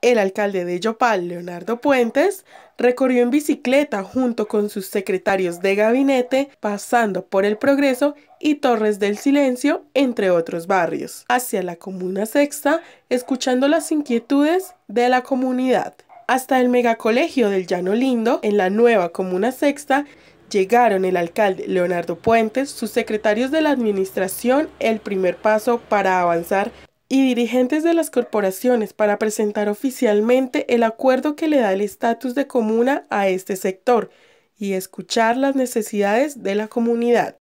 El alcalde de Yopal, Leonardo Puentes, recorrió en bicicleta junto con sus secretarios de gabinete, pasando por El Progreso y Torres del Silencio, entre otros barrios, hacia la Comuna Sexta, escuchando las inquietudes de la comunidad. Hasta el megacolegio del Llano Lindo, en la nueva Comuna Sexta, llegaron el alcalde Leonardo Puentes, sus secretarios de la administración, el primer paso para avanzar y dirigentes de las corporaciones para presentar oficialmente el acuerdo que le da el estatus de comuna a este sector y escuchar las necesidades de la comunidad.